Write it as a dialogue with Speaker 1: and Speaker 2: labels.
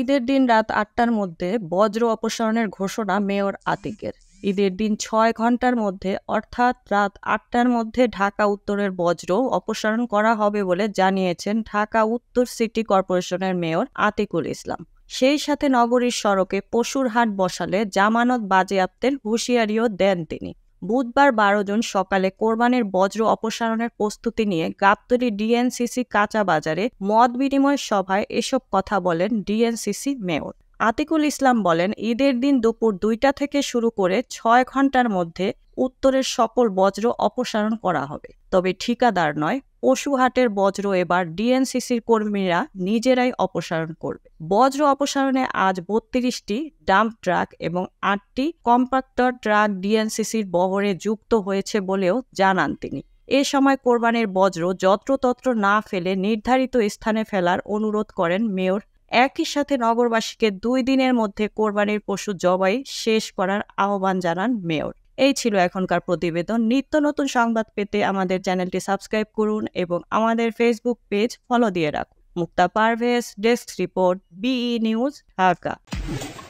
Speaker 1: ঈদের দিন রাত আটটার মধ্যে বজ্র অপসারণের ঘোষণা মেয়র আতিকের ঈদের দিন ছয় ঘন্টার মধ্যে অর্থাৎ রাত আটটার মধ্যে ঢাকা উত্তরের বজ্র অপসারণ করা হবে বলে জানিয়েছেন ঢাকা উত্তর সিটি কর্পোরেশনের মেয়র আতিকুল ইসলাম সেই সাথে নগরীর সড়কে পশুর হাট বসালে জামানত বাজেয়াপ্তের হুঁশিয়ারিও দেন তিনি বুধবার বারো জন সকালে কোরবানের বজ্র অপসারণের প্রস্তুতি নিয়ে গাবতলী ডিএনসিসি কাঁচা বাজারে মত বিনিময় সভায় এসব কথা বলেন ডিএনসিসি মেয়র আতিকুল ইসলাম বলেন ঈদের দিন দুপুর দুইটা থেকে শুরু করে ছয় ঘন্টার মধ্যে উত্তরের সকল বজ্র অপসারণ করা হবে তবে ঠিকাদার নয় পশুহাটের বজ্র এবার ডিএনসিসির কর্মীরা নিজেরাই অপসারণ করবে বজ্র অপসারণে আজ বত্রিশটি ডাম্প ট্রাক এবং আটটি কম্পাক্টর ট্রাক ডিএনসিসির বহরে যুক্ত হয়েছে বলেও জানান তিনি এ সময় কোরবানের বজ্র যত্রতত্র না ফেলে নির্ধারিত স্থানে ফেলার অনুরোধ করেন মেয়র একই সাথে নগরবাসীকে দুই দিনের মধ্যে কোরবানির পশু জবাই শেষ করার আহ্বান জানান মেয়র এই ছিল এখনকার প্রতিবেদন নিত্য নতুন সংবাদ পেতে আমাদের চ্যানেলটি সাবস্ক্রাইব করুন এবং আমাদের ফেসবুক পেজ ফলো দিয়ে রাখুন মুক্তা পারভেজ ডেস্ক রিপোর্ট বিই নিউজ ঢাকা